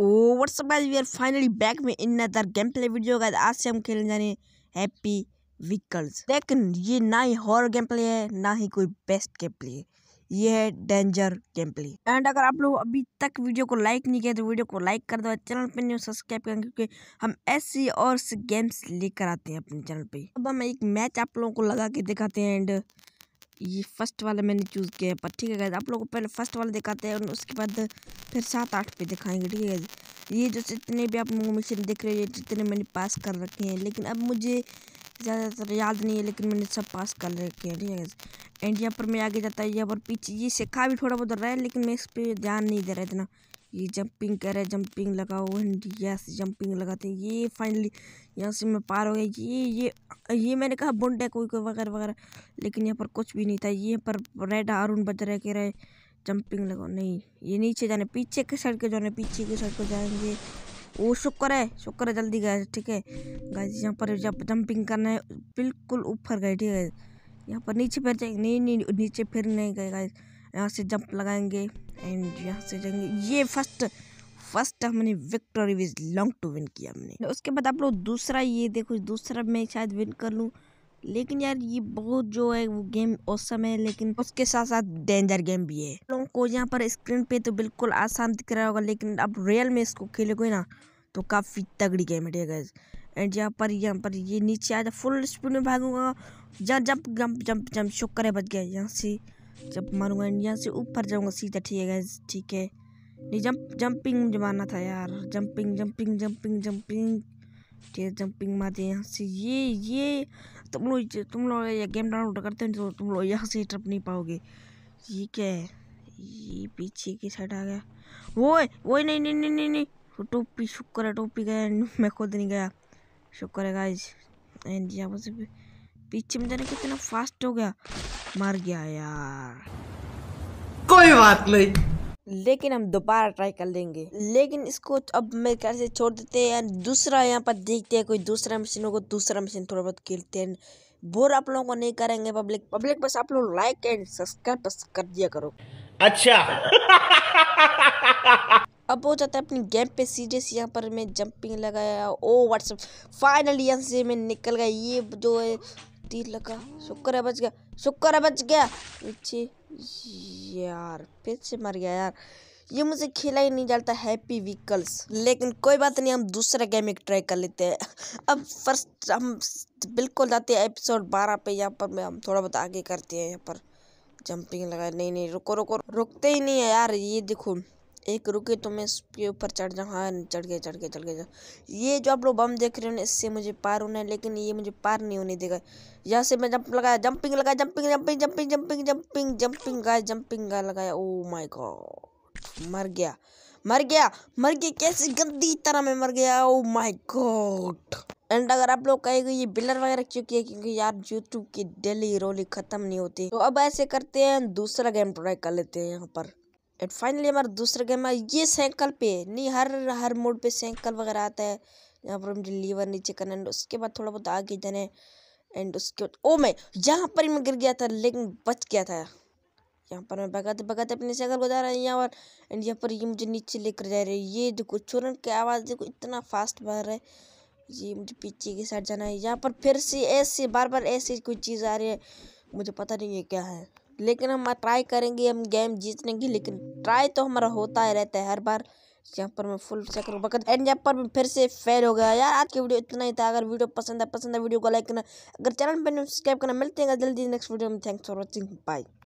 O what's up guys we are finally back में in other game play video guys आज से हम खेलने जा रहे हैं हैप्पी व्हीकल्स लेकिन ये ना ही हॉर गेम प्ले है ना ही कोई बेस्ट गेम प्ले है ये है डेंजर गेम प्ले एंड अगर आप लोग अभी तक वीडियो को लाइक नहीं किया तो वीडियो को लाइक कर दो चैनल पर न्यू सब्सक्राइब करें क्योंकि हम ऐसी और गेम्स लेकर आते हैं अपने चैनल पर अब हम एक मैच आप लोगों को लगा के दिखाते हैं एंड ये फर्स्ट वाला मैंने चूज़ किया है पर ठीक है गैस आप लोगों को पहले फर्स्ट वाला दिखाते हैं और उसके बाद फिर सात आठ पे दिखाएंगे ठीक है ये जो जितने भी आप मिशन देख रहे हो ये जितने मैंने पास कर रखे हैं लेकिन अब मुझे ज़्यादातर याद नहीं है लेकिन मैंने सब पास कर रखे हैं ठीक है एंड यहाँ पर मैं आगे जाता है यहाँ पर पीछे ये सिखा भी थोड़ा बहुत रहा है लेकिन मैं इस पर ध्यान नहीं दे रहा इतना ये जंपिंग रहे जंपिंग लगाओ एंड यस जंपिंग लगाते हैं ये फाइनली यहाँ से मैं पार हो गया ये ये ये मैंने कहा बुंड है कोई कोई वगैरह वगैरह लेकिन यहाँ पर कुछ भी नहीं था ये पर रेड अरुण बज रहे कह रहे जंपिंग लगाओ नहीं ये नीचे जाने पीछे के साइड के जाने पीछे के साइड को जाएंगे वो शुक्र है शुक्र है जल्दी गए ठीक है गाइस यहाँ पर जब जंपिंग करना है बिल्कुल ऊपर गए ठीक है यहाँ पर नीचे फिर जाएंगे नहीं नहीं नीचे फिर नहीं गए गाय यहाँ से जंप लगाएंगे एंड यहाँ से जाएंगे ये फर्स्ट फर्स्ट हमने विक्टोरी विज लॉन्ग टू विन किया हमने उसके बाद आप लोग दूसरा ये देखो दूसरा मैं शायद विन कर लूँ लेकिन यार ये बहुत जो है वो गेम औसम है लेकिन उसके साथ साथ डेंजर गेम भी है लोगों को यहाँ पर स्क्रीन पे तो बिल्कुल आसान दिख रहा होगा लेकिन आप रियल में इसको खेलोगे ना तो काफ़ी तगड़ी गेम है गैस एंड यहाँ पर यहाँ पर ये नीचे आ जाए फुल स्पीड में भागूंगा जहाँ जंप जंप जंप जंप शुक्र है बच गया यहाँ से जब मारूंगा इंडिया से ऊपर जाऊंगा सीधा ठीक है गैस ठीक है नहीं जंप जंपिंग जमाना था यार जंपिंग जंपिंग जंपिंग जंपिंग ठीक है जंपिंग मारते दिया यहाँ से ये ये तुम लोग तुम लोग ये गेम डाउनलोड करते हो तो तुम लोग यहाँ से ट्रप नहीं पाओगे ये क्या है ये पीछे की साइड आ गया वो वो नहीं नहीं नहीं नहीं नहीं टोपी शुक्र है टोपी गया मैं खुद नहीं गया शुक्र है गाइज एंड यहाँ पर पीछे में जाने कितना फास्ट हो गया मर गया यार कोई बात नहीं लेकिन हम दोबारा ट्राई कर लेंगे लेकिन इसको अब मेरे ख्याल से छोड़ देते हैं दूसरा यहाँ पर देखते हैं कोई दूसरा मशीन होगा दूसरा मशीन थोड़ा बहुत खेलते हैं बोर आप लोगों को नहीं करेंगे पब्लिक पब्लिक बस आप लोग लाइक एंड सब्सक्राइब बस कर दिया करो अच्छा अब हो जाता है अपनी गेम पे सीरियस यहाँ पर मैं जंपिंग लगाया ओ व्हाट्सअप फाइनली यहाँ से मैं निकल गया ये जो है तीर लगा शुक्र है बच गया शुक्र है बच गया नीचे यार फिर से मर गया यार ये मुझे खेला ही नहीं जाता हैप्पी व्हीकल्स लेकिन कोई बात नहीं हम दूसरा गेम एक ट्राई कर लेते हैं अब फर्स्ट हम बिल्कुल जाते हैं एपिसोड बारह पे यहाँ पर मैं हम थोड़ा बहुत आगे करते हैं यहाँ पर जंपिंग लगा नहीं नहीं रुको रुको रुकते ही नहीं है यार ये देखो एक रुके तो मैं इसके ऊपर चढ़ जाऊँ हाँ चढ़ गया चढ़ गया चढ़ गया ये जो आप लोग बम देख रहे हो ना इससे मुझे पार होना है लेकिन ये मुझे पार नहीं होने देगा यहाँ से मैं जंप लगाया जंपिंग लगाया jumping jumping jumping jumping jumping jumping guy jumping guy लगाया ओ माय गॉड मर गया मर गया मर गया कैसी गंदी तरह में मर गया ओ माई गॉड एंड अगर आप लोग कहेंगे ये बिलर वगैरह क्यों किया क्योंकि यार यूट्यूब की डेली रोली खत्म नहीं होती तो अब ऐसे करते हैं दूसरा गेम ट्राई कर लेते हैं यहाँ पर एंड फाइनली हमारा दूसरा गेम है ये सैंकल पे नहीं हर हर मोड पे सैंकल वगैरह आता है यहाँ पर मुझे लीवर नीचे करना एंड उसके बाद थोड़ा बहुत आगे जाना है एंड उसके बाद ओ मैं यहाँ पर ही मैं गिर गया था लेकिन बच गया था यहाँ पर मैं भगाते भगाते अपनी साइकिल को जा रहा है यहाँ पर एंड यहाँ पर ये मुझे नीचे लेकर जा रही है ये देखो चोरन की आवाज़ देखो इतना फास्ट भर रहा है ये मुझे पीछे की साइड जाना है यहाँ पर फिर से ऐसे बार बार ऐसी कोई चीज़ आ रही है मुझे पता नहीं है क्या है लेकिन हम ट्राई करेंगे हम गेम जीतने की लेकिन ट्राई तो हमारा होता ही रहता है हर बार यहाँ पर मैं फुल चक्र बकत एंड यहाँ पर मैं फिर से फेल हो गया यार आज की वीडियो इतना ही था अगर वीडियो पसंद है पसंद है वीडियो को लाइक करना अगर चैनल पर सब्सक्राइब करना मिलते हैं जल्दी नेक्स्ट वीडियो में थैंक्स फॉर वॉचिंग बाय